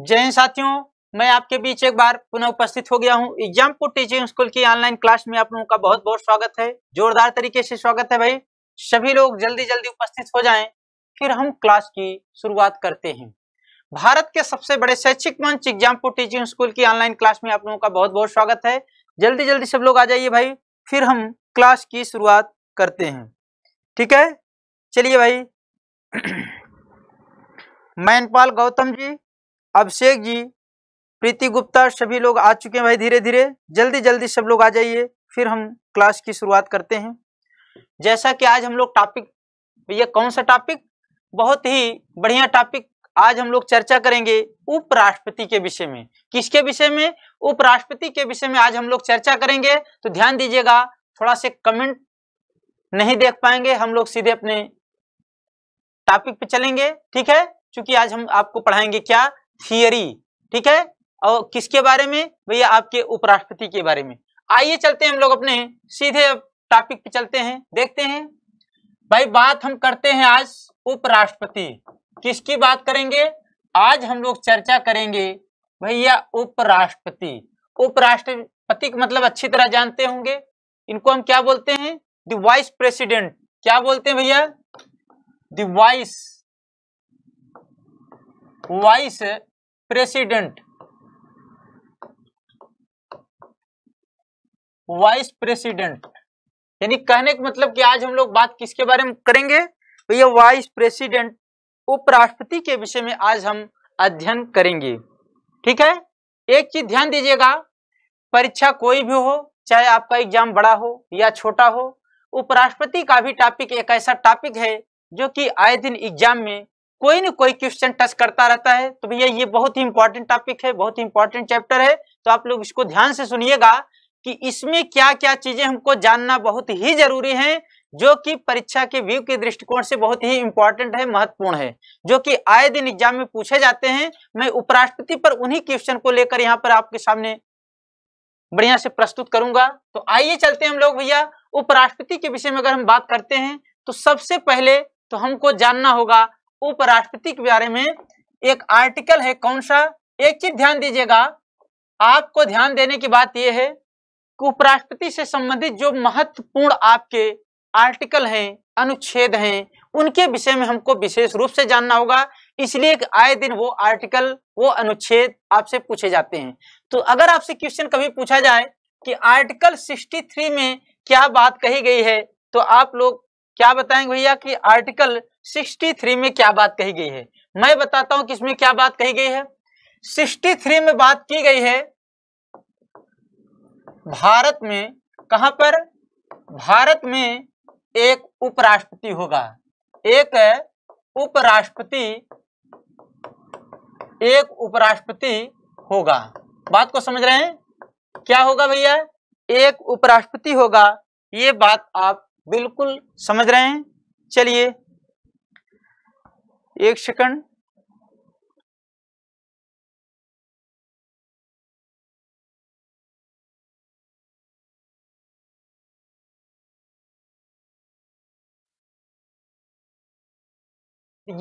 जय हिंद साथियों मैं आपके बीच एक बार पुनः उपस्थित हो गया हूँ एग्जामपुर टीचिंग स्कूल की ऑनलाइन क्लास में आप लोगों का बहुत बहुत स्वागत है जोरदार तरीके से स्वागत है भाई सभी लोग जल्दी जल्दी उपस्थित हो जाएं फिर हम क्लास की शुरुआत करते हैं भारत के सबसे बड़े शैक्षिक मंच एग्जामपुर टीचिंग स्कूल की ऑनलाइन क्लास में आप लोगों का बहुत बहुत स्वागत है जल्दी जल्दी सब लोग आ जाइए भाई फिर हम क्लास की शुरुआत करते हैं ठीक है चलिए भाई मैनपाल गौतम जी अभिषेक जी प्रीति गुप्ता सभी लोग आ चुके हैं भाई धीरे धीरे जल्दी जल्दी सब लोग आ जाइए फिर हम क्लास की शुरुआत करते हैं जैसा कि आज हम लोग टॉपिक ये कौन सा टॉपिक बहुत ही बढ़िया टॉपिक आज हम लोग चर्चा करेंगे उपराष्ट्रपति के विषय में किसके विषय में उपराष्ट्रपति के विषय में आज हम लोग चर्चा करेंगे तो ध्यान दीजिएगा थोड़ा से कमेंट नहीं देख पाएंगे हम लोग सीधे अपने टॉपिक पे चलेंगे ठीक है क्योंकि आज हम आपको पढ़ाएंगे क्या थियरी ठीक है और किसके बारे में भैया आपके उपराष्ट्रपति के बारे में आइए चलते हैं हम लोग अपने सीधे टॉपिक पे चलते हैं देखते हैं भाई बात हम करते हैं आज उपराष्ट्रपति किसकी बात करेंगे आज हम लोग चर्चा करेंगे भैया उपराष्ट्रपति उपराष्ट्रपति मतलब अच्छी तरह जानते होंगे इनको हम क्या बोलते हैं द वाइस प्रेसिडेंट क्या बोलते हैं भैया the vice vice president vice president यानी कहने का मतलब कि आज हम लोग बात किसके बारे में करेंगे भैया तो वाइस प्रेसिडेंट उपराष्ट्रपति के विषय में आज हम अध्ययन करेंगे ठीक है एक चीज ध्यान दीजिएगा परीक्षा कोई भी हो चाहे आपका एग्जाम बड़ा हो या छोटा हो उपराष्ट्रपति का भी टॉपिक एक ऐसा टॉपिक है जो कि आए दिन एग्जाम में कोई ना कोई क्वेश्चन टच करता रहता है तो भैया ये बहुत ही इंपॉर्टेंट टॉपिक है बहुत ही इंपॉर्टेंट चैप्टर है तो आप लोग इसको ध्यान से सुनिएगा कि इसमें क्या क्या चीजें हमको जानना बहुत ही जरूरी है जो कि परीक्षा के व्यू के दृष्टिकोण से बहुत ही इंपॉर्टेंट है महत्वपूर्ण है जो कि आए दिन एग्जाम में पूछे जाते हैं मैं उपराष्ट्रपति पर उन्हीं क्वेश्चन को लेकर यहाँ पर आपके सामने बढ़िया से प्रस्तुत करूंगा तो आइए चलते हैं हम लोग भैया उपराष्ट्रपति के विषय में अगर हम बात करते हैं तो सबसे पहले तो हमको जानना होगा उपराष्ट्रपति के बारे में एक आर्टिकल है कौन सा एक चीज ध्यान दीजिएगा आपको ध्यान देने की बात यह है कि उपराष्ट्रपति से संबंधित जो महत्वपूर्ण आपके आर्टिकल हैं अनुच्छेद हैं उनके विषय में हमको विशेष रूप से जानना होगा इसलिए आए दिन वो आर्टिकल वो अनुच्छेद आपसे पूछे जाते हैं तो अगर आपसे क्वेश्चन कभी पूछा जाए कि आर्टिकल 63 में क्या बात कही गई है तो आप लोग क्या बताएंगे भैया कि आर्टिकल 63 में क्या बात कही गई है मैं बताता हूं कि इसमें क्या बात कही गई है 63 में बात की गई है भारत में कहां पर भारत में एक उपराष्ट्रपति होगा एक उपराष्ट्रपति एक उपराष्ट्रपति होगा बात को समझ रहे हैं क्या होगा भैया एक उपराष्ट्रपति होगा ये बात आप बिल्कुल समझ रहे हैं चलिए एक सेकंड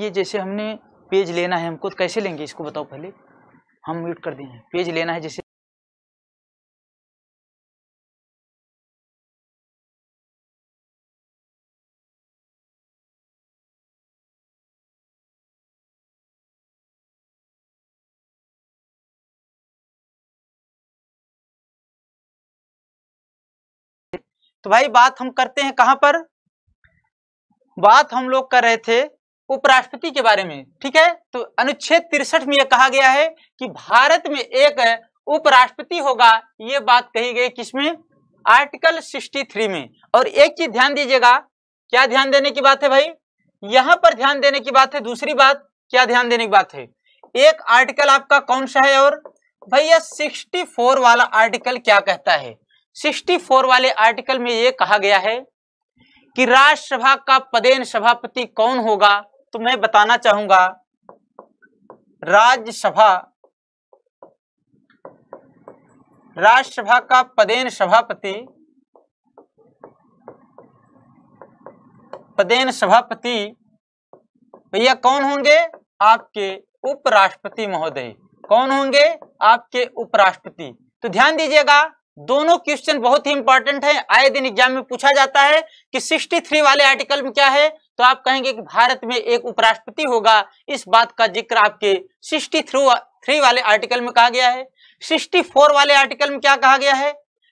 ये जैसे हमने पेज लेना है हमको तो कैसे लेंगे इसको बताओ पहले हम म्यूट कर दिए हैं पेज लेना है जैसे तो भाई बात हम करते हैं कहां पर बात हम लोग कर रहे थे उपराष्ट्रपति के बारे में ठीक है तो अनुच्छेद तिरसठ में यह कहा गया है कि भारत में एक उपराष्ट्रपति होगा ये बात कही गई किसमें आर्टिकल 63 में और एक चीज ध्यान दीजिएगा क्या ध्यान देने की बात है भाई यहां पर ध्यान देने की बात है दूसरी बात क्या ध्यान देने की बात है एक आर्टिकल आपका कौन सा है और भैया 64 वाला आर्टिकल क्या कहता है 64 वाले आर्टिकल में ये कहा गया है कि राज्यसभा का पदेन सभापति कौन होगा तो मैं बताना चाहूंगा राज्यसभा राज्यसभा का पदेन सभापति पदेन सभापति भैया कौन होंगे आपके उपराष्ट्रपति महोदय कौन होंगे आपके उपराष्ट्रपति तो ध्यान दीजिएगा दोनों क्वेश्चन बहुत ही इंपॉर्टेंट है आए दिन एग्जाम में पूछा जाता है कि 63 वाले आर्टिकल में क्या है तो आप कहेंगे कि भारत में एक उपराष्ट्रपति होगा इस बात का जिक्र आपके 63 थ्री वाले आर्टिकल में कहा गया है 64 वाले आर्टिकल में क्या कहा गया है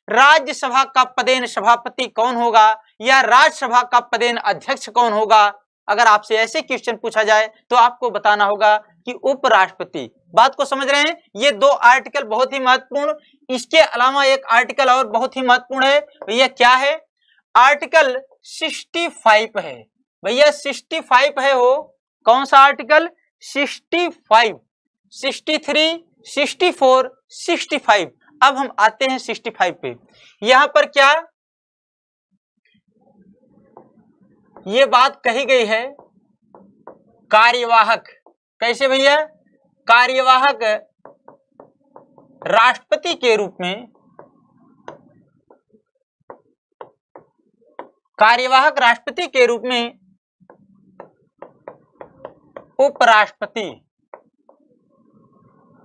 राज्यसभा का पदेन सभापति कौन होगा या राज्यसभा का पदेन अध्यक्ष कौन होगा अगर आपसे ऐसे क्वेश्चन पूछा जाए तो आपको बताना होगा कि उपराष्ट्रपति बात को समझ रहे हैं ये दो आर्टिकल बहुत ही महत्वपूर्ण इसके अलावा एक आर्टिकल और बहुत ही महत्वपूर्ण है भैया क्या है आर्टिकल 65 है भैया 65 है वो कौन सा आर्टिकल 65 63 64 65 अब हम आते हैं 65 पे यहां पर क्या ये बात कही गई है कार्यवाहक कैसे भैया कार्यवाहक राष्ट्रपति के रूप में कार्यवाहक राष्ट्रपति के रूप में उपराष्ट्रपति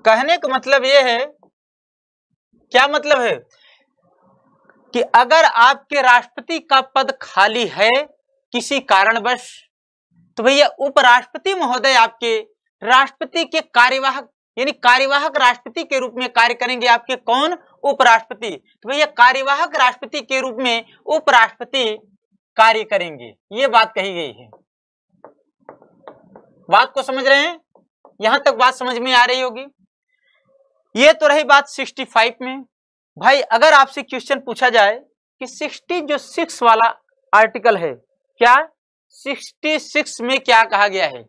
कहने का मतलब यह है क्या मतलब है कि अगर आपके राष्ट्रपति का पद खाली है किसी कारणवश तो भैया उपराष्ट्रपति महोदय आपके राष्ट्रपति के कार्यवाहक यानी कार्यवाहक राष्ट्रपति के रूप में कार्य करेंगे आपके कौन उपराष्ट्रपति तो भैया कार्यवाहक राष्ट्रपति के रूप में उपराष्ट्रपति कार्य करेंगे ये बात कही गई है बात को समझ रहे हैं यहां तक बात समझ में आ रही होगी ये तो रही बात 65 में भाई अगर आपसे क्वेश्चन पूछा जाए कि 60 जो सिक्स वाला आर्टिकल है क्या 66 में क्या कहा गया है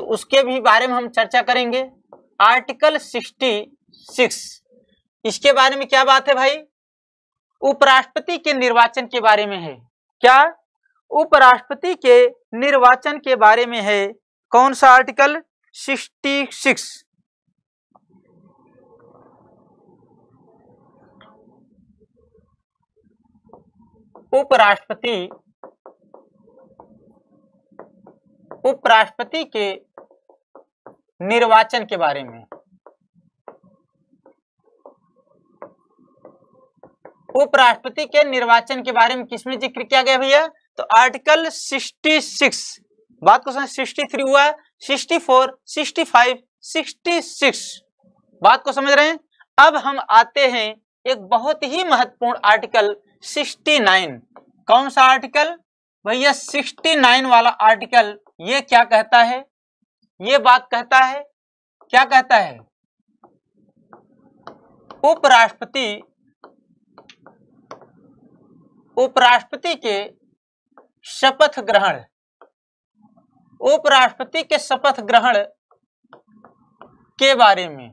तो उसके भी बारे में हम चर्चा करेंगे आर्टिकल सिक्सटी सिक्स इसके बारे में क्या बात है भाई उपराष्ट्रपति के निर्वाचन के बारे में है क्या उपराष्ट्रपति के निर्वाचन के बारे में है कौन सा आर्टिकल सिक्सटी सिक्स उपराष्ट्रपति उपराष्ट्रपति के निर्वाचन के बारे में उपराष्ट्रपति के निर्वाचन के बारे में किसमें जिक्र किया गया भैया तो आर्टिकल 66 बात को समझ 63 हुआ 64 65 66 बात को समझ रहे हैं अब हम आते हैं एक बहुत ही महत्वपूर्ण आर्टिकल 69 कौन सा आर्टिकल भैया 69 वाला आर्टिकल ये क्या कहता है ये बात कहता है क्या कहता है उपराष्ट्रपति उपराष्ट्रपति के शपथ ग्रहण उपराष्ट्रपति के शपथ ग्रहण के बारे में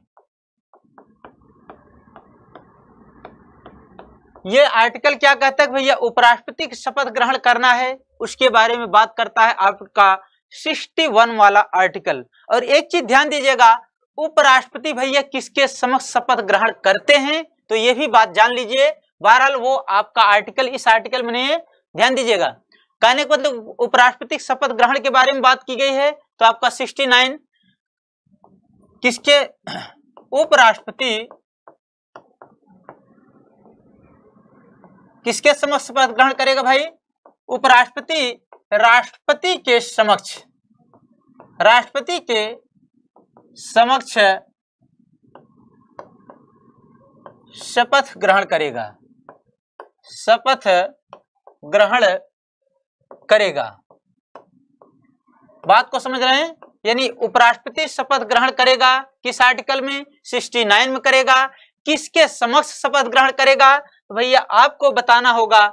यह आर्टिकल क्या कहता है भैया उपराष्ट्रपति के शपथ ग्रहण करना है उसके बारे में बात करता है आपका सिक्सटी वन वाला आर्टिकल और एक चीज ध्यान दीजिएगा उपराष्ट्रपति भैया किसके समक्ष शपथ ग्रहण करते हैं तो ये भी बात जान लीजिए बहरहाल वो आपका आर्टिकल इस आर्टिकल में ध्यान दीजिएगा कहने को मतलब उपराष्ट्रपति शपथ ग्रहण के बारे में बात की गई है तो आपका सिक्सटी नाइन किसके उपराष्ट्रपति किसके समक्ष शपथ ग्रहण करेगा भाई उपराष्ट्रपति राष्ट्रपति के समक्ष राष्ट्रपति के समक्ष शपथ ग्रहण करेगा शपथ ग्रहण करेगा बात को समझ रहे हैं यानी उपराष्ट्रपति शपथ ग्रहण करेगा किस आर्टिकल में 69 में करेगा किसके समक्ष शपथ ग्रहण करेगा तो भैया आपको बताना होगा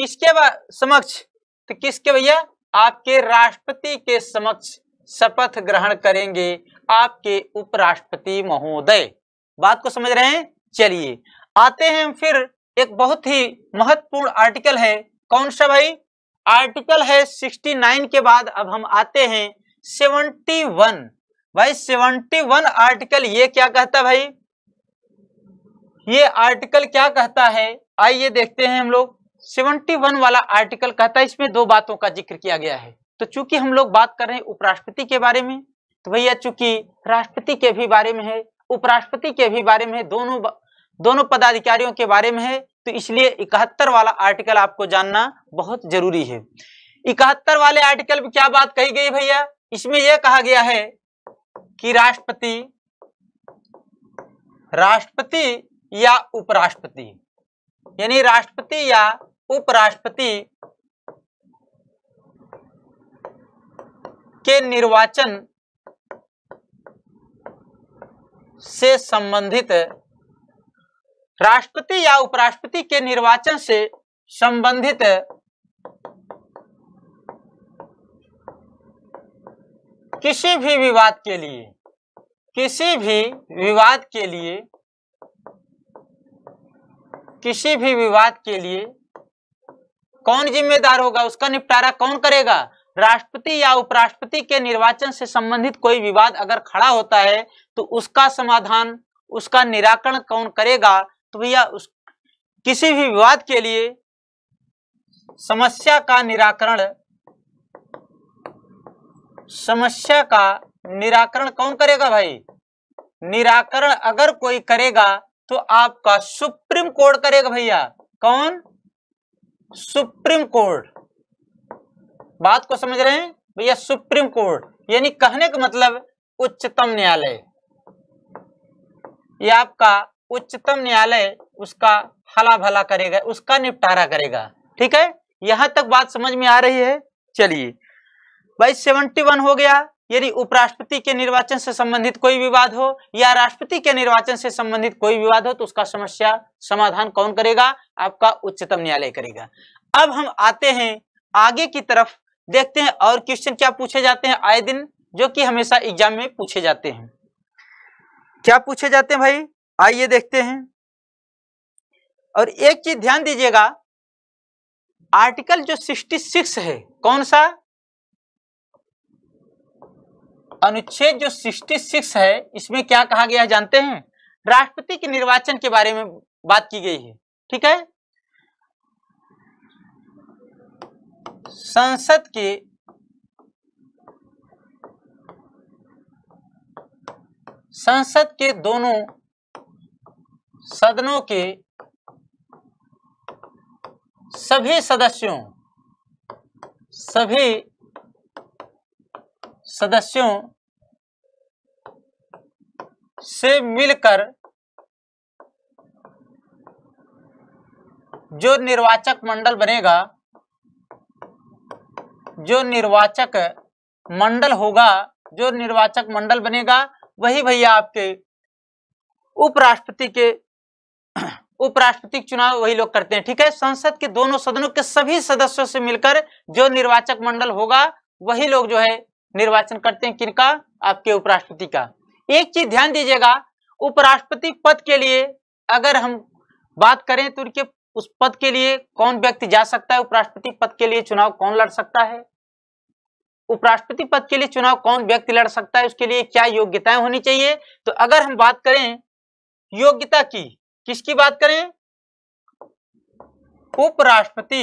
किसके समक्ष तो किसके भैया आपके राष्ट्रपति के समक्ष शपथ ग्रहण करेंगे आपके उपराष्ट्रपति महोदय बात को समझ रहे हैं चलिए आते हैं हम फिर एक बहुत ही महत्वपूर्ण आर्टिकल है कौन सा भाई आर्टिकल है 69 के बाद अब हम आते हैं 71 भाई 71 आर्टिकल ये क्या कहता भाई ये आर्टिकल क्या कहता है आइए देखते हैं हम लोग 71 वाला आर्टिकल कहता है इसमें दो बातों का जिक्र किया गया है तो चूंकि हम लोग बात कर रहे हैं उपराष्ट्रपति के बारे में तो भैया चूंकि राष्ट्रपति के भी बारे में है उपराष्ट्रपति के भी बारे में है दोनों दोनों पदाधिकारियों के बारे में है तो इसलिए इकहत्तर वाला आर्टिकल आपको जानना बहुत जरूरी है इकहत्तर वाले आर्टिकल में क्या बात कही गई भैया इसमें यह कहा गया है कि राष्ट्रपति राष्ट्रपति या उपराष्ट्रपति यानी राष्ट्रपति या उपराष्ट्रपति के निर्वाचन से संबंधित राष्ट्रपति या उपराष्ट्रपति के निर्वाचन से संबंधित किसी भी विवाद के लिए किसी भी विवाद के लिए किसी भी विवाद के लिए कौन जिम्मेदार होगा उसका निपटारा कौन करेगा राष्ट्रपति या उपराष्ट्रपति के निर्वाचन से संबंधित कोई विवाद अगर खड़ा होता है तो उसका समाधान उसका निराकरण कौन करेगा तो भैया उस किसी भी विवाद के लिए समस्या का निराकरण समस्या का निराकरण कौन करेगा भाई निराकरण अगर कोई करेगा तो आपका सुप्रीम कोर्ट करेगा भैया कौन सुप्रीम कोर्ट बात को समझ रहे हैं भैया सुप्रीम कोर्ट यानी कहने का मतलब उच्चतम न्यायालय ये आपका उच्चतम न्यायालय उसका हला भला करेगा उसका निपटारा करेगा ठीक है यहां तक बात समझ में आ रही है चलिए भाई सेवेंटी वन हो गया यदि उपराष्ट्रपति के निर्वाचन से संबंधित कोई विवाद हो या राष्ट्रपति के निर्वाचन से संबंधित कोई विवाद हो तो उसका समस्या समाधान कौन करेगा आपका उच्चतम न्यायालय करेगा अब हम आते हैं आगे की तरफ देखते हैं और क्वेश्चन क्या पूछे जाते हैं आए दिन जो कि हमेशा एग्जाम में पूछे जाते हैं क्या पूछे जाते हैं भाई आइए देखते हैं और एक चीज ध्यान दीजिएगा आर्टिकल जो 66 है कौन सा अनुच्छेद जो 66 है इसमें क्या कहा गया है जानते हैं राष्ट्रपति के निर्वाचन के बारे में बात की गई है ठीक है संसद के संसद के दोनों सदनों के सभी सदस्यों सभी सदस्यों से मिलकर जो निर्वाचक मंडल बनेगा जो निर्वाचक मंडल होगा जो निर्वाचक मंडल बनेगा वही भैया आपके उपराष्ट्रपति के उपराष्ट्रपति चुनाव वही लोग करते हैं ठीक है संसद के दोनों सदनों के सभी सदस्यों से मिलकर जो निर्वाचक मंडल होगा वही लोग जो है निर्वाचन करते हैं किनका आपके उपराष्ट्रपति का एक चीज ध्यान दीजिएगा उपराष्ट्रपति पद के लिए अगर हम बात करें तो उनके उस पद के लिए कौन व्यक्ति जा सकता है उपराष्ट्रपति पद के लिए चुनाव कौन लड़ सकता है उपराष्ट्रपति पद के लिए चुनाव कौन व्यक्ति लड़ सकता है उसके लिए क्या योग्यताएं होनी चाहिए तो अगर हम बात करें योग्यता की किसकी बात करें उपराष्ट्रपति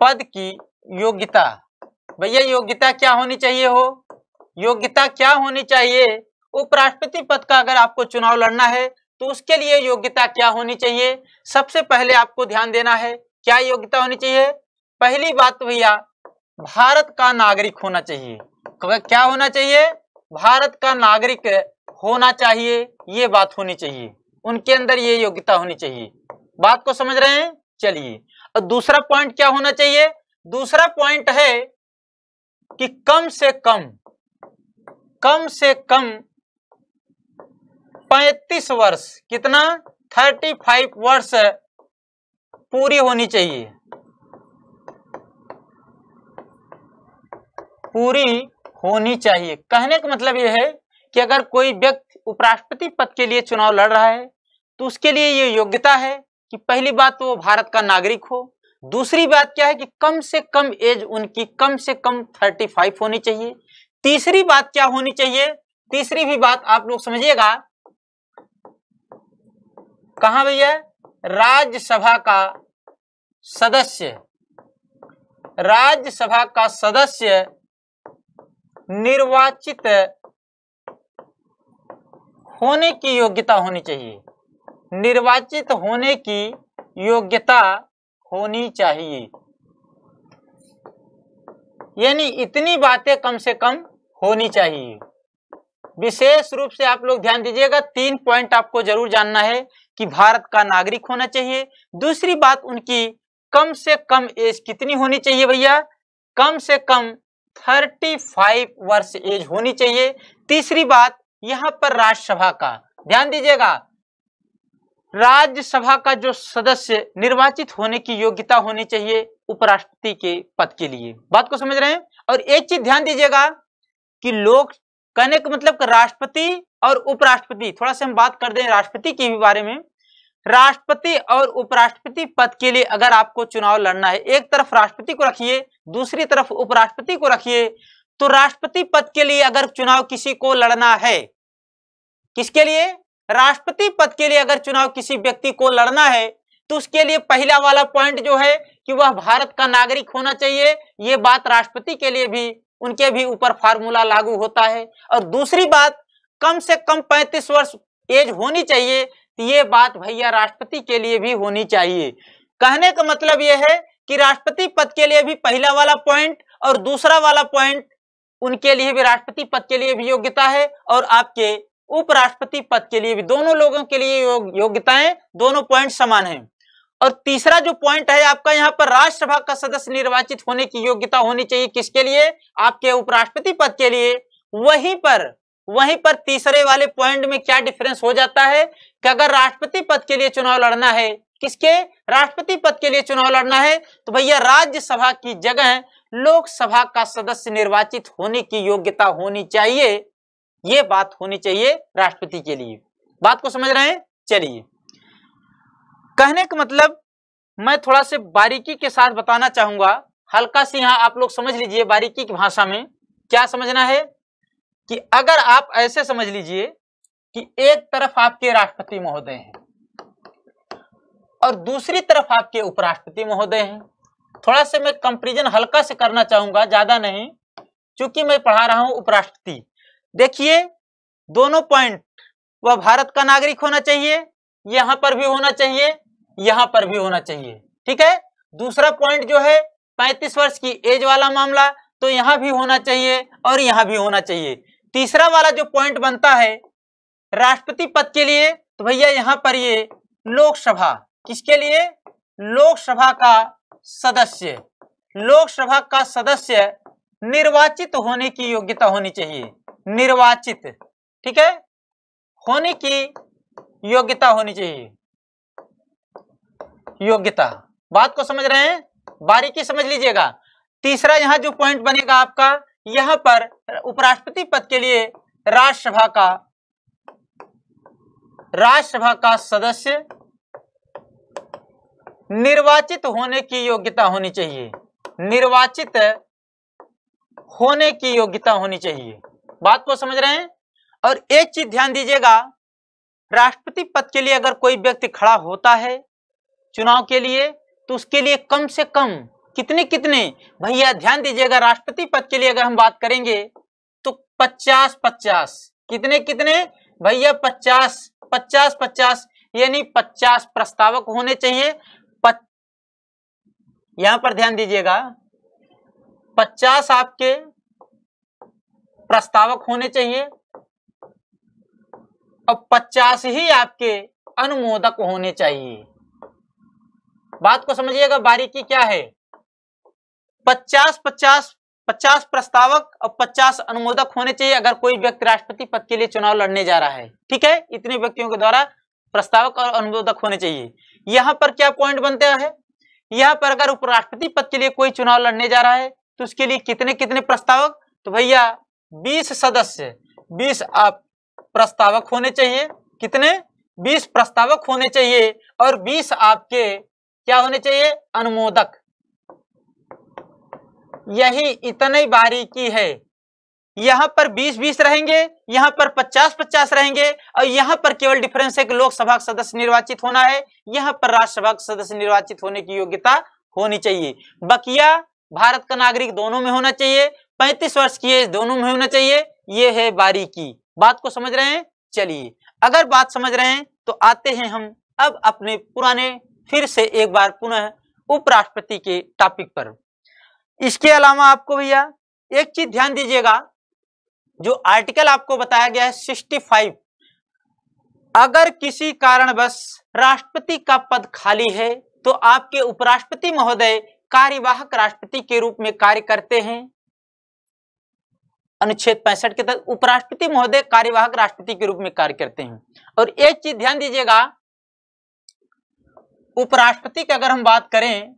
पद की योग्यता भैया योग्यता क्या होनी चाहिए हो योग्यता क्या होनी चाहिए उपराष्ट्रपति पद का अगर आपको चुनाव लड़ना है तो उसके लिए योग्यता क्या होनी चाहिए सबसे पहले आपको ध्यान देना है क्या योग्यता होनी चाहिए पहली बात तो भैया भारत का नागरिक होना चाहिए क्या होना चाहिए भारत का नागरिक होना चाहिए ये बात होनी चाहिए उनके अंदर ये योग्यता होनी चाहिए बात को समझ रहे हैं चलिए और दूसरा पॉइंट क्या होना चाहिए दूसरा पॉइंट है कि कम से कम कम से कम 35 वर्ष कितना 35 वर्ष पूरी होनी चाहिए पूरी होनी चाहिए कहने का मतलब यह है कि अगर कोई व्यक्ति उपराष्ट्रपति पद के लिए चुनाव लड़ रहा है तो उसके लिए ये योग्यता है कि पहली बात तो वो भारत का नागरिक हो दूसरी बात क्या है कि कम से कम एज उनकी कम से कम थर्टी फाइव होनी चाहिए तीसरी बात क्या होनी चाहिए तीसरी भी बात आप लोग समझिएगा कहा भैया राज्यसभा का सदस्य राज्यसभा का सदस्य निर्वाचित होने की योग्यता होनी चाहिए निर्वाचित होने की योग्यता होनी चाहिए यानी इतनी बातें कम से कम होनी चाहिए विशेष रूप से आप लोग ध्यान दीजिएगा तीन पॉइंट आपको जरूर जानना है कि भारत का नागरिक होना चाहिए दूसरी बात उनकी कम से कम एज कितनी होनी चाहिए भैया कम से कम 35 वर्ष एज होनी चाहिए तीसरी बात यहां पर राज्यसभा का ध्यान दीजिएगा राज्यसभा का जो सदस्य निर्वाचित होने की योग्यता होनी चाहिए उपराष्ट्रपति के पद के लिए बात को समझ रहे हैं और एक चीज ध्यान दीजिएगा कि लोग कहने का मतलब राष्ट्रपति और उपराष्ट्रपति थोड़ा सा हम बात कर दें राष्ट्रपति के बारे में राष्ट्रपति और उपराष्ट्रपति पद के लिए अगर आपको चुनाव लड़ना है एक तरफ राष्ट्रपति को रखिए दूसरी तरफ उपराष्ट्रपति को रखिए तो राष्ट्रपति पद के लिए अगर चुनाव किसी को लड़ना है किसके लिए राष्ट्रपति पद के लिए अगर चुनाव किसी व्यक्ति को लड़ना है तो उसके लिए पहला वाला पॉइंट जो है कि वह भारत का नागरिक होना चाहिए ये बात राष्ट्रपति के लिए भी उनके भी ऊपर फार्मूला लागू होता है और दूसरी बात कम से कम 35 वर्ष एज होनी चाहिए तो ये बात भैया राष्ट्रपति के लिए भी होनी चाहिए कहने का मतलब यह है कि राष्ट्रपति पद के लिए भी पहला वाला पॉइंट और दूसरा वाला पॉइंट उनके लिए भी राष्ट्रपति पद के लिए भी योग्यता है और आपके उपराष्ट्रपति पद के लिए भी दोनों लोगों के लिए यो, योग्यताएं दोनों पॉइंट समान है और तीसरा जो पॉइंट है आपका यहाँ पर राज्यसभा का सदस्य निर्वाचित होने की योग्यता होनी चाहिए किसके लिए आपके उपराष्ट्रपति पद के लिए वहीं पर वहीं पर तीसरे वाले पॉइंट में क्या डिफरेंस हो जाता है कि अगर राष्ट्रपति पद के लिए चुनाव लड़ना है किसके राष्ट्रपति पद के लिए चुनाव लड़ना है तो भैया राज्यसभा की जगह लोकसभा का सदस्य निर्वाचित होने की योग्यता होनी चाहिए ये बात होनी चाहिए राष्ट्रपति के लिए बात को समझ रहे हैं चलिए कहने का मतलब मैं थोड़ा से बारीकी के साथ बताना चाहूंगा हल्का सी यहां आप लोग समझ लीजिए बारीकी की भाषा में क्या समझना है कि अगर आप ऐसे समझ लीजिए कि एक तरफ आपके राष्ट्रपति महोदय हैं और दूसरी तरफ आपके उपराष्ट्रपति महोदय हैं थोड़ा सा मैं कंपेरिजन हल्का से करना चाहूंगा ज्यादा नहीं क्योंकि मैं पढ़ा रहा हूं उपराष्ट्रपति देखिए दोनों पॉइंट वह भारत का नागरिक होना चाहिए यहां पर भी होना चाहिए यहां पर भी होना चाहिए ठीक है दूसरा पॉइंट जो है पैंतीस वर्ष की एज वाला मामला तो यहां भी होना चाहिए और यहां भी होना चाहिए तीसरा वाला जो पॉइंट बनता है राष्ट्रपति पद के लिए तो भैया यहाँ पर ये लोकसभा किसके लिए लोकसभा का सदस्य लोकसभा का सदस्य निर्वाचित होने की योग्यता होनी चाहिए निर्वाचित ठीक है होने की योग्यता होनी चाहिए योग्यता बात को समझ रहे हैं बारीकी समझ लीजिएगा तीसरा यहां जो पॉइंट बनेगा आपका यहां पर उपराष्ट्रपति पद के लिए राज्यसभा का राज्यसभा का सदस्य निर्वाचित होने की योग्यता होनी चाहिए निर्वाचित होने की योग्यता होनी चाहिए बात को समझ रहे हैं और एक चीज ध्यान दीजिएगा राष्ट्रपति पद के लिए अगर कोई व्यक्ति खड़ा होता है चुनाव के लिए तो उसके लिए कम से कम कितने कितने भैया ध्यान दीजिएगा राष्ट्रपति पद के लिए अगर हम बात करेंगे तो पचास पचास कितने कितने भैया पचास पचास पचास यानी पचास प्रस्तावक होने चाहिए पच... यहां पर ध्यान दीजिएगा पचास आपके प्रस्तावक होने चाहिए और पचास ही आपके अनुमोदक होने चाहिए बात को समझिएगा बारीकी क्या है पचास पचास पचास प्रस्तावक और पचास अनुमोदक होने चाहिए अगर कोई व्यक्ति राष्ट्रपति पद के लिए चुनाव लड़ने जा रहा है ठीक है इतने व्यक्तियों के द्वारा प्रस्तावक और अनुमोदक होने चाहिए यहां पर क्या पॉइंट बनते हैं यहां पर अगर उपराष्ट्रपति पद के लिए कोई चुनाव लड़ने जा रहा है तो उसके लिए कितने कितने प्रस्तावक तो भैया बीस सदस्य बीस आप प्रस्तावक होने चाहिए कितने बीस प्रस्तावक होने चाहिए और बीस आपके क्या होने चाहिए अनुमोदक यही इतनी बारीकी है यहां पर 20-20 रहेंगे यहां पर 50-50 रहेंगे और यहाँ पर केवल डिफरेंस है कि लोकसभा सदस्य निर्वाचित होना है यहां पर राज्यसभा सदस्य निर्वाचित होने की योग्यता होनी चाहिए बकिया भारत का नागरिक दोनों में होना चाहिए पैंतीस वर्ष की एज दोनों में होना चाहिए ये है बारीकी बात को समझ रहे हैं चलिए अगर बात समझ रहे हैं तो आते हैं हम अब अपने पुराने फिर से एक बार पुनः उपराष्ट्रपति के टॉपिक पर इसके अलावा आपको भैया एक चीज ध्यान दीजिएगा जो आर्टिकल आपको बताया गया है 65 अगर किसी कारणवश राष्ट्रपति का पद खाली है तो आपके उपराष्ट्रपति महोदय कार्यवाहक राष्ट्रपति के रूप में कार्य करते हैं अनुच्छेद पैंसठ के तहत उपराष्ट्रपति महोदय कार्यवाहक राष्ट्रपति के रूप में कार्य करते हैं और एक चीज ध्यान दीजिएगा उपराष्ट्रपति की अगर हम बात करें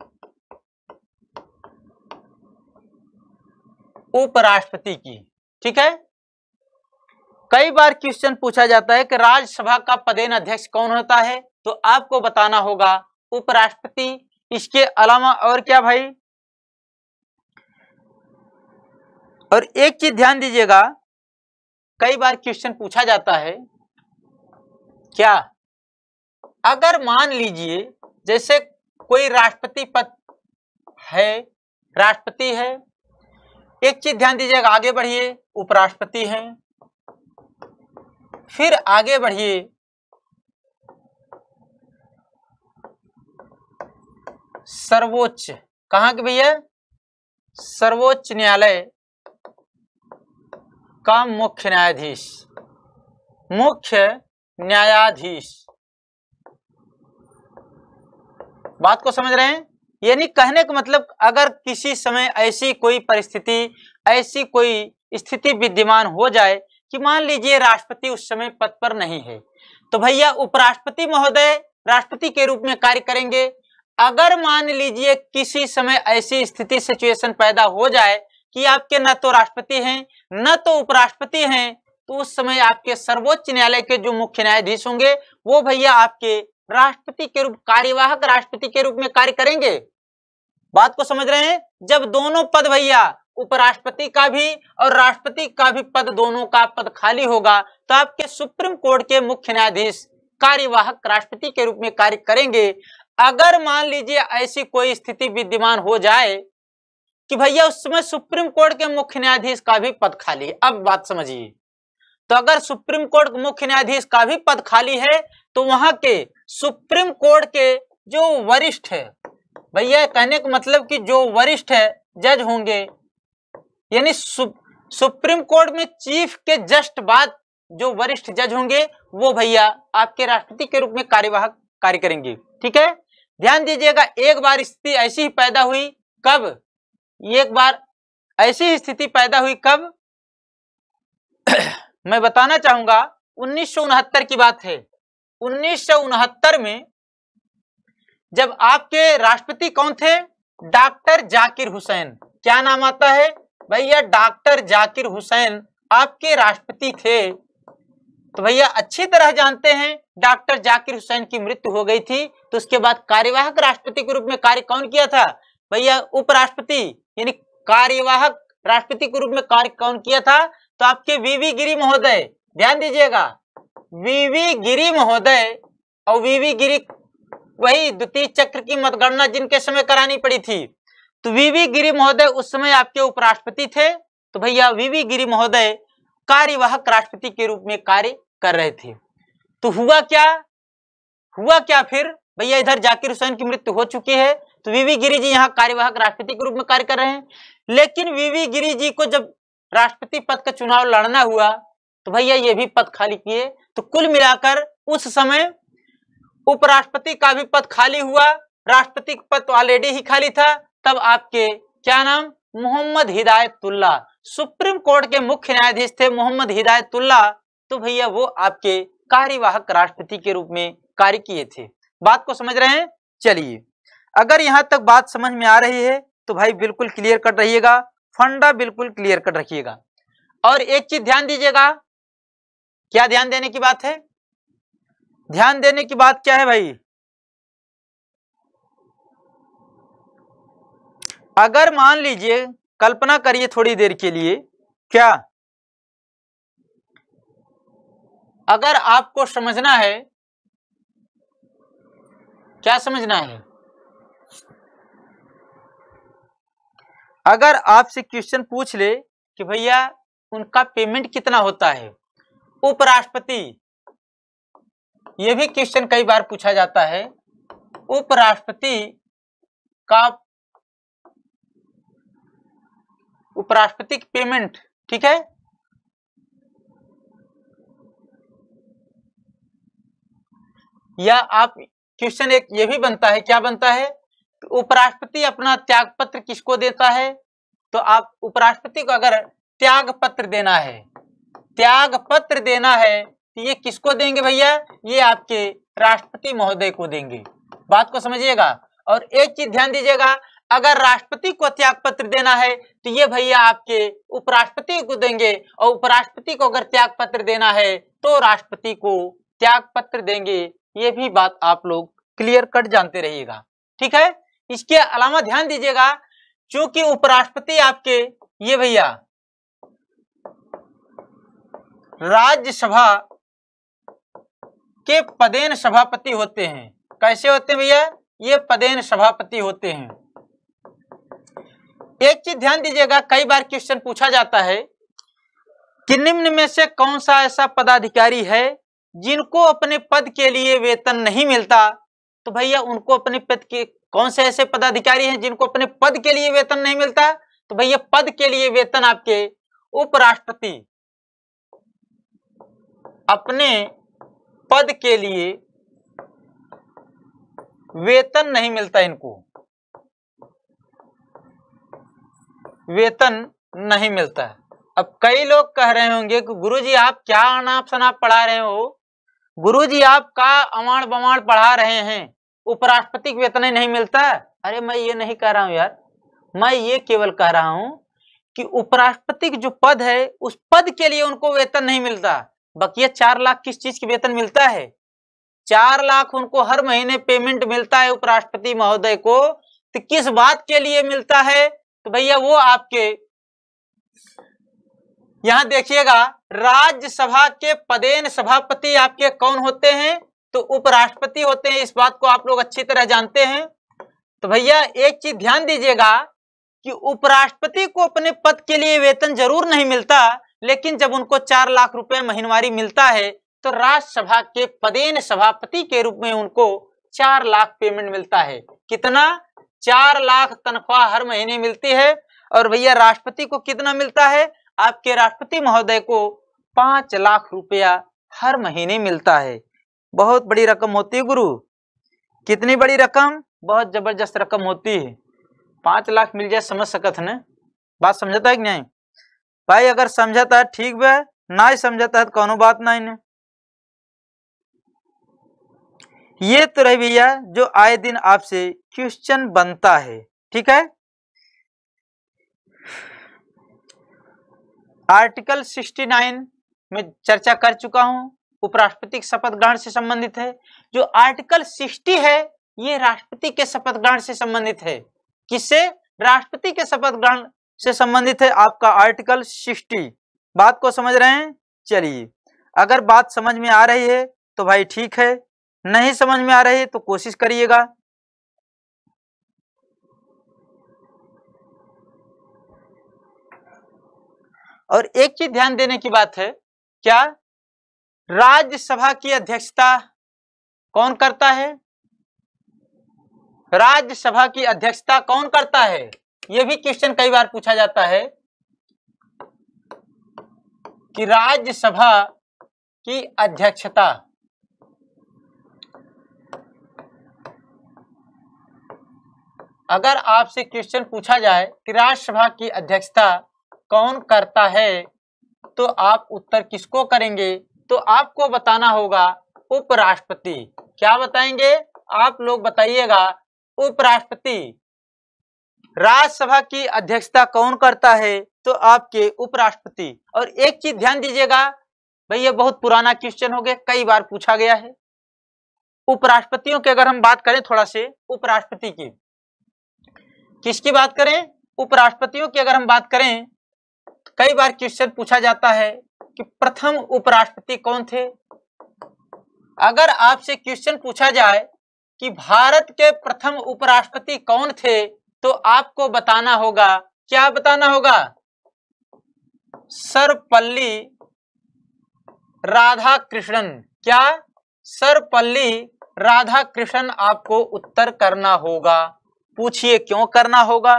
उपराष्ट्रपति की ठीक है कई बार क्वेश्चन पूछा जाता है कि राज्यसभा का पदेन अध्यक्ष कौन होता है तो आपको बताना होगा उपराष्ट्रपति इसके अलावा और क्या भाई और एक चीज ध्यान दीजिएगा कई बार क्वेश्चन पूछा जाता है क्या अगर मान लीजिए जैसे कोई राष्ट्रपति पद है राष्ट्रपति है एक चीज ध्यान दीजिएगा आगे बढ़िए उपराष्ट्रपति हैं फिर आगे बढ़िए सर्वोच्च कहा के भैया सर्वोच्च न्यायालय का मुख्य न्यायाधीश मुख्य न्यायाधीश बात को समझ रहे हैं यानी कहने का मतलब अगर किसी समय ऐसी कोई परिस्थिति ऐसी कोई स्थिति विद्यमान हो जाए कि मान लीजिए राष्ट्रपति उस समय पद पर नहीं है तो भैया उपराष्ट्रपति महोदय राष्ट्रपति के रूप में कार्य करेंगे अगर मान लीजिए किसी समय ऐसी स्थिति सिचुएशन पैदा हो जाए कि आपके न तो राष्ट्रपति हैं न तो उपराष्ट्रपति हैं तो उस समय आपके सर्वोच्च न्यायालय के जो मुख्य न्यायाधीश होंगे वो भैया आपके राष्ट्रपति के रूप कार्यवाहक राष्ट्रपति के रूप में कार्य करेंगे बात को समझ रहे हैं जब दोनों पद भैया उपराष्ट्रपति का भी और राष्ट्रपति का भी पद दोनों का पद खाली होगा तो आपके सुप्रीम कोर्ट के मुख्य न्यायाधीश कार्यवाहक राष्ट्रपति के रूप में कार्य करेंगे अगर मान लीजिए ऐसी कोई स्थिति विद्यमान हो जाए कि भैया समय सुप्रीम कोर्ट के मुख्य न्यायाधीश का भी पद खाली है अब बात समझिए तो अगर सुप्रीम कोर्ट मुख्य न्यायाधीश का भी पद खाली है तो वहां के सुप्रीम कोर्ट के जो वरिष्ठ है भैया कहने का मतलब कि जो वरिष्ठ है जज होंगे यानी सु, सुप्रीम कोर्ट में चीफ के जस्ट बाद जो वरिष्ठ जज होंगे वो भैया आपके राष्ट्रपति के रूप में कार्यवाहक कार्य करेंगे ठीक है ध्यान दीजिएगा एक बार स्थिति ऐसी ही पैदा हुई कब ये एक बार ऐसी स्थिति पैदा हुई कब मैं बताना चाहूंगा उन्नीस की बात है उन्नीस में जब आपके राष्ट्रपति कौन थे डॉक्टर जाकिर हुसैन क्या नाम आता है भैया डॉक्टर जाकिर हुसैन आपके राष्ट्रपति थे तो भैया अच्छी तरह जानते हैं डॉक्टर जाकिर हुसैन की मृत्यु हो गई थी तो उसके बाद कार्यवाहक राष्ट्रपति के रूप में कार्य कौन किया था भैया उपराष्ट्रपति यानी कार्यवाहक राष्ट्रपति के रूप में कार्य कौन किया था तो आपके वीवी गिरी महोदय ध्यान दीजिएगा वीवी गिरी महोदय और वीवी गिरी वही द्वितीय चक्र की मतगणना जिनके समय करानी पड़ी थी तो वीवी गिरी महोदय उस समय आपके उपराष्ट्रपति थे तो भैया वीवी गिरी महोदय कार्यवाहक राष्ट्रपति के रूप में कार्य कर रहे थे तो हुआ क्या हुआ क्या फिर भैया इधर जाकिर हुसैन की मृत्यु हो चुकी है तो वीवी गिरी जी यहाँ कार्यवाहक राष्ट्रपति के रूप में कार्य कर रहे हैं लेकिन वीवी गिरी जी को जब राष्ट्रपति पद का चुनाव लड़ना हुआ तो भैया ये भी पद खाली किए तो कुल मिलाकर उस समय उपराष्ट्रपति का भी पद खाली हुआ राष्ट्रपति का पद ऑलरेडी तो ही खाली था तब आपके क्या नाम मोहम्मद हिदायतुल्ला सुप्रीम कोर्ट के मुख्य न्यायाधीश थे मोहम्मद हिदायतुल्ला तो भैया वो आपके कार्यवाहक राष्ट्रपति के रूप में कार्य किए थे बात को समझ रहे हैं चलिए अगर यहां तक बात समझ में आ रही है तो भाई बिल्कुल क्लियर कट रहिएगा फंडा बिल्कुल क्लियर कट रखिएगा और एक चीज ध्यान दीजिएगा क्या ध्यान देने की बात है ध्यान देने की बात क्या है भाई अगर मान लीजिए कल्पना करिए थोड़ी देर के लिए क्या अगर आपको समझना है क्या समझना है अगर आपसे क्वेश्चन पूछ ले कि भैया उनका पेमेंट कितना होता है उपराष्ट्रपति ये भी क्वेश्चन कई बार पूछा जाता है उपराष्ट्रपति का उपराष्ट्रपति की पेमेंट ठीक है या आप क्वेश्चन एक ये भी बनता है क्या बनता है उपराष्ट्रपति अपना त्याग पत्र किसको देता है तो आप उपराष्ट्रपति को अगर त्याग पत्र देना है त्याग पत्र देना है तो ये किसको देंगे भैया ये आपके राष्ट्रपति महोदय को देंगे बात को समझिएगा और एक चीज ध्यान दीजिएगा अगर राष्ट्रपति को त्याग पत्र देना है तो ये भैया आपके उपराष्ट्रपति को देंगे और उपराष्ट्रपति को अगर त्याग पत्र देना है तो राष्ट्रपति को त्याग पत्र देंगे ये भी बात आप लोग क्लियर कट जानते रहिएगा ठीक है इसके अलावा ध्यान दीजिएगा चूंकि उपराष्ट्रपति आपके ये भैया राज्यसभा के पदेन सभापति होते हैं कैसे होते हैं भैया ये पदेन सभापति होते हैं एक चीज ध्यान दीजिएगा कई बार क्वेश्चन पूछा जाता है कि निम्न में से कौन सा ऐसा पदाधिकारी है जिनको अपने पद के लिए वेतन नहीं मिलता तो भैया उनको अपने पद के कौन से ऐसे पदाधिकारी हैं जिनको अपने पद के लिए वेतन नहीं मिलता तो भैया पद के लिए वेतन आपके उपराष्ट्रपति अपने पद के लिए वेतन नहीं मिलता इनको वेतन नहीं मिलता है अब कई लोग कह रहे होंगे कि गुरुजी आप क्या अनाप शनाप पढ़ा रहे हो गुरुजी आप का अमाण बवाण पढ़ा रहे हैं उपराष्ट्रपति को वेतन ही नहीं मिलता अरे मैं ये नहीं कह रहा हूं यार मैं ये केवल कह रहा हूं कि उपराष्ट्रपति जो पद है उस पद के लिए उनको वेतन नहीं मिलता बकिया चार लाख किस चीज के वेतन मिलता है चार लाख उनको हर महीने पेमेंट मिलता है उपराष्ट्रपति महोदय को तो किस बात के लिए मिलता है तो भैया वो आपके यहां देखिएगा राज्यसभा के पदेन सभापति आपके कौन होते हैं तो उपराष्ट्रपति होते हैं इस बात को आप लोग अच्छी तरह जानते हैं तो भैया एक चीज ध्यान दीजिएगा कि उपराष्ट्रपति को अपने पद के लिए वेतन जरूर नहीं मिलता लेकिन जब उनको चार लाख रुपए महीनवारी मिलता है तो राज्यसभा के पदेन सभापति के रूप में उनको चार लाख पेमेंट मिलता है कितना चार लाख तनख्वाह हर महीने मिलती है और भैया राष्ट्रपति को कितना मिलता है आपके राष्ट्रपति महोदय को पांच लाख रुपया हर महीने मिलता है बहुत बड़ी रकम होती है गुरु कितनी बड़ी रकम बहुत जबरदस्त रकम होती है पांच लाख मिल जाए समझ सकत है बात समझता है कि नहीं भाई अगर समझता है ठीक है ना ही समझता है तो कौन बात ना इन्हें ये तो रही भैया जो आए दिन आपसे क्वेश्चन बनता है ठीक है आर्टिकल 69 में चर्चा कर चुका हूं उपराष्ट्रपति के शपथ ग्रहण से संबंधित है जो आर्टिकल 60 है ये राष्ट्रपति के शपथ ग्रहण से संबंधित है किससे राष्ट्रपति के शपथ ग्रहण से संबंधित है आपका आर्टिकल 60 बात को समझ रहे हैं चलिए अगर बात समझ में आ रही है तो भाई ठीक है नहीं समझ में आ रही है तो कोशिश करिएगा और एक चीज ध्यान देने की बात है क्या राज्यसभा की अध्यक्षता कौन करता है राज्यसभा की अध्यक्षता कौन करता है यह भी क्वेश्चन कई बार पूछा जाता है कि राज्यसभा की अध्यक्षता अगर आपसे क्वेश्चन पूछा जाए कि राज्यसभा की अध्यक्षता कौन करता है तो आप उत्तर किसको करेंगे तो आपको बताना होगा उपराष्ट्रपति क्या बताएंगे आप लोग बताइएगा उपराष्ट्रपति राज्यसभा की अध्यक्षता कौन करता है तो आपके उपराष्ट्रपति और एक चीज ध्यान दीजिएगा भाई ये बहुत पुराना क्वेश्चन हो गया कई बार पूछा गया है उपराष्ट्रपतियों की अगर हम बात करें थोड़ा से उपराष्ट्रपति की किसकी बात करें उपराष्ट्रपतियों की अगर हम बात करें कई बार क्वेश्चन पूछा जाता है कि प्रथम उपराष्ट्रपति कौन थे अगर आपसे क्वेश्चन पूछा जाए कि भारत के प्रथम उपराष्ट्रपति कौन थे तो आपको बताना होगा क्या बताना होगा सरपल्ली राधा कृष्णन क्या सरपल्ली राधा कृष्णन आपको उत्तर करना होगा पूछिए क्यों करना होगा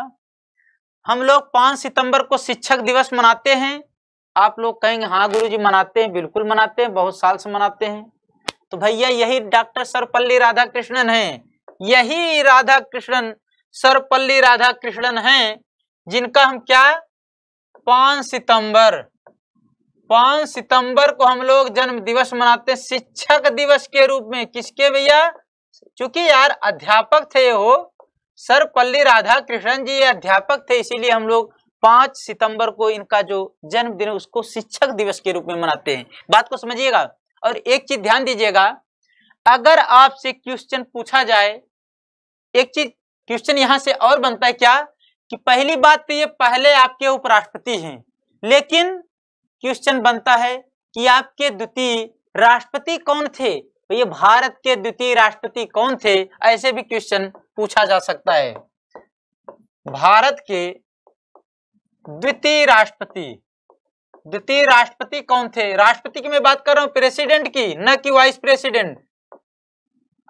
हम लोग 5 सितंबर को शिक्षक दिवस मनाते हैं आप लोग कहेंगे हाँ गुरु जी मनाते हैं बिल्कुल मनाते हैं बहुत साल से मनाते हैं तो भैया यही डॉक्टर सर्वपल्ली राधा कृष्णन है यही राधा कृष्णन सर्वपल्ली राधा कृष्णन है जिनका हम क्या पांच सितंबर पांच सितंबर को हम लोग जन्म दिवस मनाते हैं शिक्षक दिवस के रूप में किसके भैया चूंकि यार अध्यापक थे वो सर्वपल्ली राधा कृष्णन जी अध्यापक थे इसीलिए हम लोग पांच सितंबर को इनका जो जन्मदिन है उसको शिक्षक दिवस के रूप में मनाते हैं बात को समझिएगा और एक चीज ध्यान दीजिएगा अगर आपसे क्वेश्चन पूछा जाए एक चीज क्वेश्चन यहां से और बनता है क्या कि पहली बात तो ये पहले आपके उपराष्ट्रपति हैं लेकिन क्वेश्चन बनता है कि आपके द्वितीय राष्ट्रपति कौन थे तो ये भारत के द्वितीय राष्ट्रपति कौन थे ऐसे भी क्वेश्चन पूछा जा सकता है भारत के द्वितीय राष्ट्रपति द्वितीय राष्ट्रपति कौन थे राष्ट्रपति की मैं बात कर रहा हूं प्रेसिडेंट की न कि वाइस प्रेसिडेंट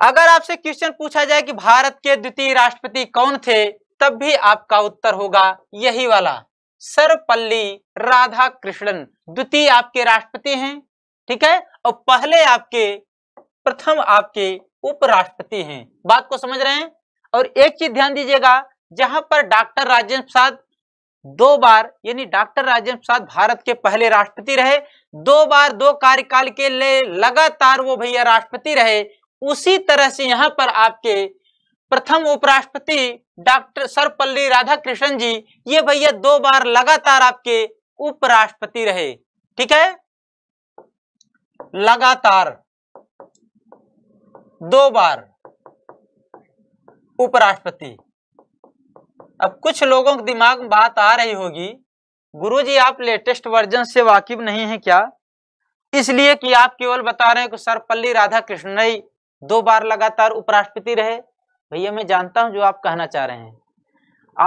अगर आपसे क्वेश्चन पूछा जाए कि भारत के द्वितीय राष्ट्रपति कौन थे तब भी आपका उत्तर होगा यही वाला सर्वपल्ली राधा कृष्णन द्वितीय आपके राष्ट्रपति हैं ठीक है और पहले आपके प्रथम आपके उपराष्ट्रपति हैं बात को समझ रहे हैं और एक चीज ध्यान दीजिएगा जहां पर डॉक्टर राजेंद्र प्रसाद दो बार यानी डॉक्टर राजेंद्र प्रसाद भारत के पहले राष्ट्रपति रहे दो बार दो कार्यकाल के लिए लगातार वो भैया राष्ट्रपति रहे उसी तरह से यहाँ पर आपके प्रथम उपराष्ट्रपति डॉक्टर सर्वपल्ली राधाकृष्णन जी ये भैया दो बार लगातार आपके उपराष्ट्रपति रहे ठीक है लगातार दो बार उपराष्ट्रपति अब कुछ लोगों के दिमाग में बात आ रही होगी गुरुजी आप लेटेस्ट वर्जन से वाकिफ नहीं है क्या इसलिए कि आप केवल बता रहे हैं कि सर्वपल्ली राधा कृष्ण दो बार लगातार उपराष्ट्रपति रहे भैया मैं जानता हूं जो आप कहना चाह रहे हैं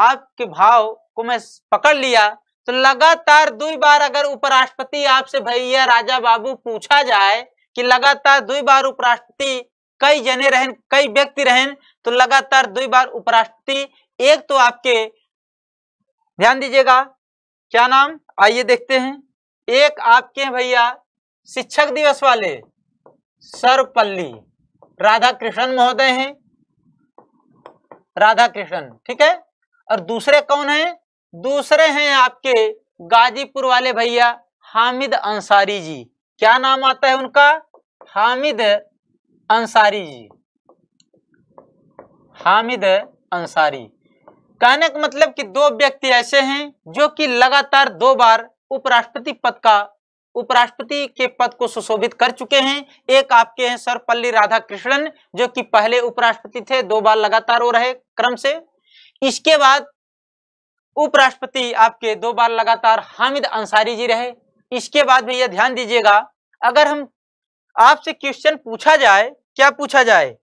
आपके भाव को मैं पकड़ लिया तो लगातार दो बार अगर उपराष्ट्रपति आपसे भैया राजा बाबू पूछा जाए कि लगातार दो बार उपराष्ट्रपति कई जने रहन कई व्यक्ति रहन तो लगातार दो बार उपराष्ट्रपति एक तो आपके ध्यान दीजिएगा क्या नाम आइए देखते हैं एक आपके भैया शिक्षक दिवस वाले सर्वपल्ली राधा कृष्ण महोदय हैं राधा कृष्ण ठीक है और दूसरे कौन है दूसरे हैं आपके गाजीपुर वाले भैया हामिद अंसारी जी क्या नाम आता है उनका हामिद अंसारी जी हामिद अंसारी कहने का मतलब कि दो व्यक्ति ऐसे हैं जो कि लगातार दो बार उपराष्ट्रपति पद का उपराष्ट्रपति के पद को सुशोभित कर चुके हैं एक आपके हैं सर्वपल्ली राधाकृष्णन जो कि पहले उपराष्ट्रपति थे दो बार लगातार हो रहे क्रम से इसके बाद उपराष्ट्रपति आपके दो बार लगातार हामिद अंसारी जी रहे इसके बाद भी यह ध्यान दीजिएगा अगर हम आपसे क्वेश्चन पूछा जाए क्या पूछा जाए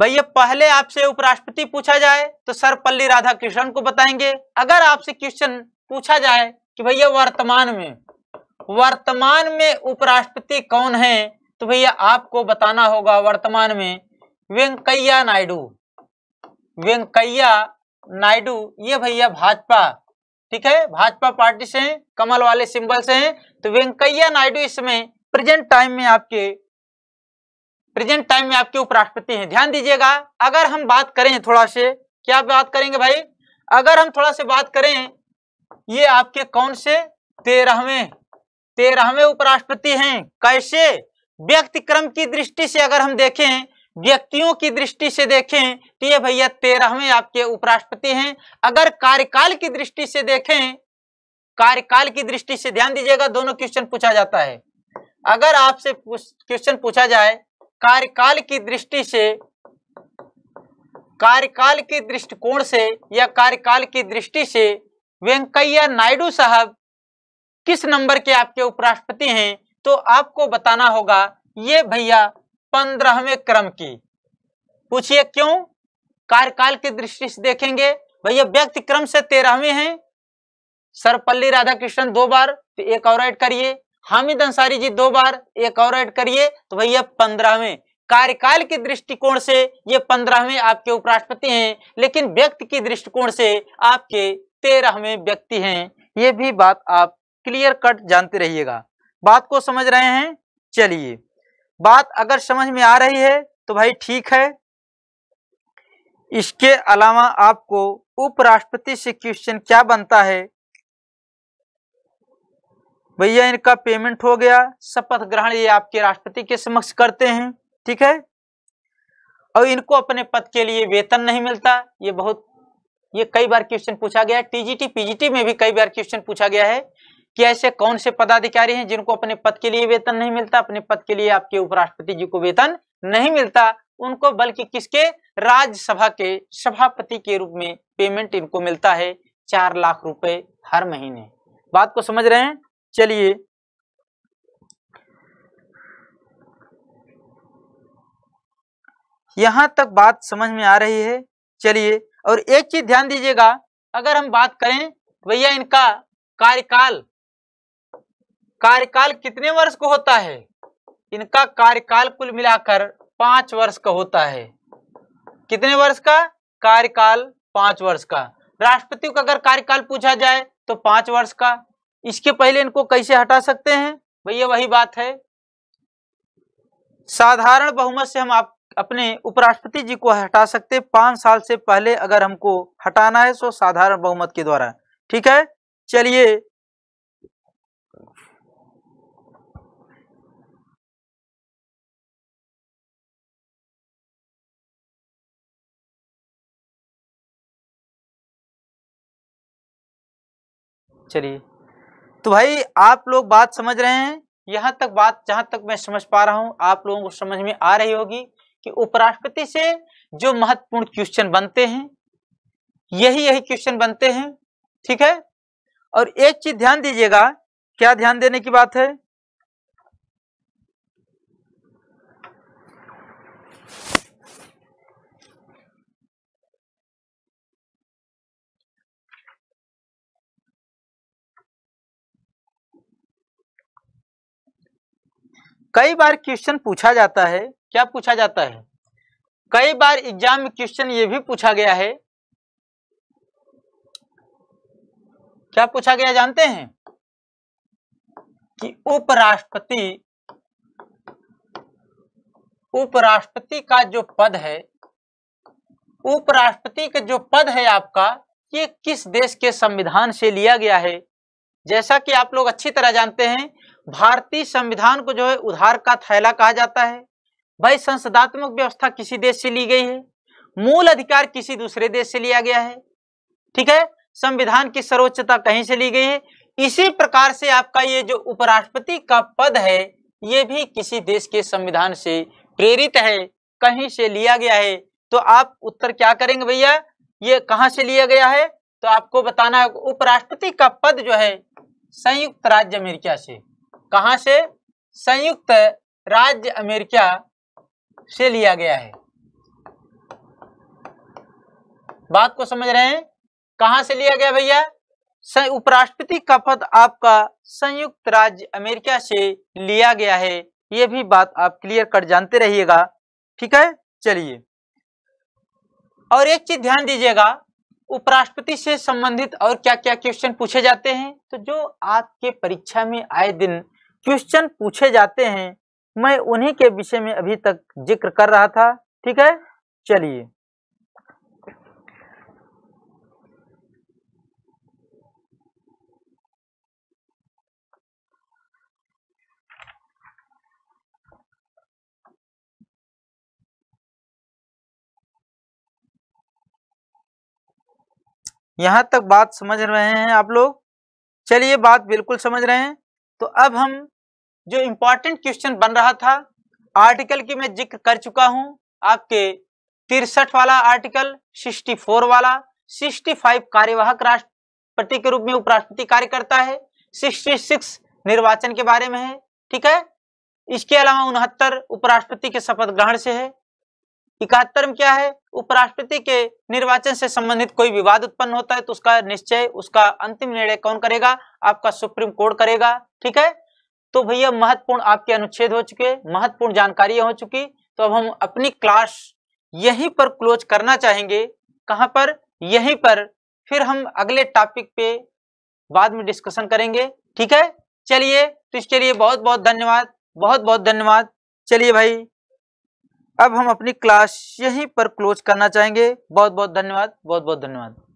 भैया पहले आपसे उपराष्ट्रपति पूछा जाए तो सर्वपल्ली राधाकृष्णन को बताएंगे अगर आपसे क्वेश्चन पूछा जाए कि भैया वर्तमान में वर्तमान में उपराष्ट्रपति कौन है तो भैया आपको बताना होगा वर्तमान में वेंकैया नायडू वेंकैया नायडू ये भैया भाजपा ठीक है भाजपा पार्टी से कमल वाले सिंबल से हैं तो वेंकैया नायडू इसमें प्रेजेंट टाइम में आपके प्रेजेंट टाइम में आपके उपराष्ट्रपति हैं ध्यान दीजिएगा अगर हम बात करें थोड़ा से क्या बात करेंगे भाई अगर हम थोड़ा से बात करें ये आपके कौन से तेरहवें तेरहवें उपराष्ट्रपति हैं कैसे व्यक्तिक्रम की दृष्टि से अगर हम देखें व्यक्तियों की दृष्टि से देखें तो ये भैया तेरहवें आपके उपराष्ट्रपति हैं अगर कार्यकाल की दृष्टि से देखें कार्यकाल की दृष्टि से ध्यान दीजिएगा दोनों क्वेश्चन पूछा जाता है अगर आपसे क्वेश्चन पूछा जाए कार्यकाल की दृष्टि से कार्यकाल के दृष्टिकोण से या कार्यकाल की दृष्टि से वेंकैया नायडू साहब किस नंबर के आपके उपराष्ट्रपति हैं तो आपको बताना होगा ये भैया पंद्रहवें क्रम की पूछिए क्यों कार्यकाल की दृष्टि से देखेंगे भैया व्यक्ति क्रम से तेरहवें हैं सर्वपल्ली राधाकृष्णन दो बार तो एक और ऐड करिए हामिद अंसारी जी दो बार एक और ऐड करिए तो भैया पंद्रहवें कार्यकाल के दृष्टिकोण से ये पंद्रहवें आपके उपराष्ट्रपति हैं लेकिन व्यक्ति के दृष्टिकोण से आपके तेरहवें व्यक्ति हैं ये भी बात आप क्लियर कट जानते रहिएगा बात को समझ रहे हैं चलिए बात अगर समझ में आ रही है तो भाई ठीक है इसके अलावा आपको उपराष्ट्रपति से क्वेश्चन क्या बनता है भैया इनका पेमेंट हो गया शपथ ग्रहण ये आपके राष्ट्रपति के समक्ष करते हैं ठीक है और इनको अपने पद के लिए वेतन नहीं मिलता ये बहुत ये कई बार क्वेश्चन पूछा गया टीजीटी पीजीटी में भी कई बार क्वेश्चन पूछा गया है कि ऐसे कौन से पदाधिकारी हैं जिनको अपने पद के लिए वेतन नहीं मिलता अपने पद के लिए आपके उपराष्ट्रपति जी को वेतन नहीं मिलता उनको बल्कि किसके राज्यसभा के सभापति के रूप में पेमेंट इनको मिलता है चार लाख रुपए हर महीने बात को समझ रहे हैं चलिए यहां तक बात समझ में आ रही है चलिए और एक चीज ध्यान दीजिएगा अगर हम बात करें भैया इनका कार्यकाल कार्यकाल कितने वर्ष को होता है इनका कार्यकाल कुल मिलाकर पांच वर्ष का होता है कितने वर्ष का कार्यकाल पांच वर्ष का राष्ट्रपति का अगर कार्यकाल पूछा जाए तो पांच वर्ष का इसके पहले इनको कैसे हटा सकते हैं भैया वही बात है साधारण बहुमत से हम आप अपने उपराष्ट्रपति जी को हटा सकते पांच साल से पहले अगर हमको हटाना है तो साधारण बहुमत के द्वारा ठीक है चलिए चलिए तो भाई आप लोग बात समझ रहे हैं यहां तक बात जहां तक मैं समझ पा रहा हूं आप लोगों को समझ में आ रही होगी कि उपराष्ट्रपति से जो महत्वपूर्ण क्वेश्चन बनते हैं यही यही क्वेश्चन बनते हैं ठीक है और एक चीज ध्यान दीजिएगा क्या ध्यान देने की बात है कई बार क्वेश्चन पूछा जाता है क्या पूछा जाता है कई बार एग्जाम में क्वेश्चन ये भी पूछा गया है क्या पूछा गया जानते हैं कि उपराष्ट्रपति उपराष्ट्रपति का जो पद है उपराष्ट्रपति का जो पद है आपका ये किस देश के संविधान से लिया गया है जैसा कि आप लोग अच्छी तरह जानते हैं भारतीय संविधान को जो है उधार का थैला कहा जाता है भाई संसदात्मक व्यवस्था किसी देश से ली गई है मूल अधिकार किसी दूसरे देश से लिया गया है ठीक है संविधान की सर्वोच्चता कहीं से ली गई है इसी प्रकार से आपका ये जो उपराष्ट्रपति का पद है ये भी किसी देश के संविधान से प्रेरित है कहीं से लिया गया है तो आप उत्तर क्या करेंगे भैया ये कहाँ से लिया गया है तो आपको बताना है उपराष्ट्रपति का पद जो है संयुक्त राज्य अमेरिका से कहा से संयुक्त राज्य अमेरिका से लिया गया है बात को समझ रहे हैं कहाँ से लिया गया भैया उपराष्ट्रपति का पद आपका संयुक्त राज्य अमेरिका से लिया गया है ये भी बात आप क्लियर कट जानते रहिएगा ठीक है चलिए और एक चीज ध्यान दीजिएगा उपराष्ट्रपति से संबंधित और क्या क्या क्वेश्चन पूछे जाते हैं तो जो आपके परीक्षा में आए दिन क्वेश्चन पूछे जाते हैं मैं उन्हीं के विषय में अभी तक जिक्र कर रहा था ठीक है चलिए यहां तक बात समझ रहे हैं आप लोग चलिए बात बिल्कुल समझ रहे हैं तो अब हम जो इम्पोर्टेंट क्वेश्चन बन रहा था आर्टिकल की मैं जिक्र कर चुका हूं आपके तिरसठ वाला आर्टिकल 64 वाला 65 कार्यवाहक राष्ट्रपति के रूप में उपराष्ट्रपति कार्य करता है 66 निर्वाचन के बारे में है ठीक है इसके अलावा उनहत्तर उपराष्ट्रपति के शपथ ग्रहण से है इकहत्तर में क्या है उपराष्ट्रपति के निर्वाचन से संबंधित कोई विवाद उत्पन्न होता है तो उसका निश्चय उसका अंतिम निर्णय कौन करेगा आपका सुप्रीम कोर्ट करेगा ठीक है तो भैया महत्वपूर्ण आपके अनुच्छेद हो चुके महत्वपूर्ण जानकारियां हो चुकी तो अब हम अपनी क्लास यहीं पर क्लोज करना चाहेंगे कहां पर यहीं पर फिर हम अगले टॉपिक पे बाद में डिस्कशन करेंगे ठीक है चलिए तो इसके लिए बहुत बहुत धन्यवाद बहुत बहुत धन्यवाद चलिए भाई अब हम अपनी क्लास यहीं पर क्लोज करना चाहेंगे बहुत बहुत धन्यवाद बहुत बहुत धन्यवाद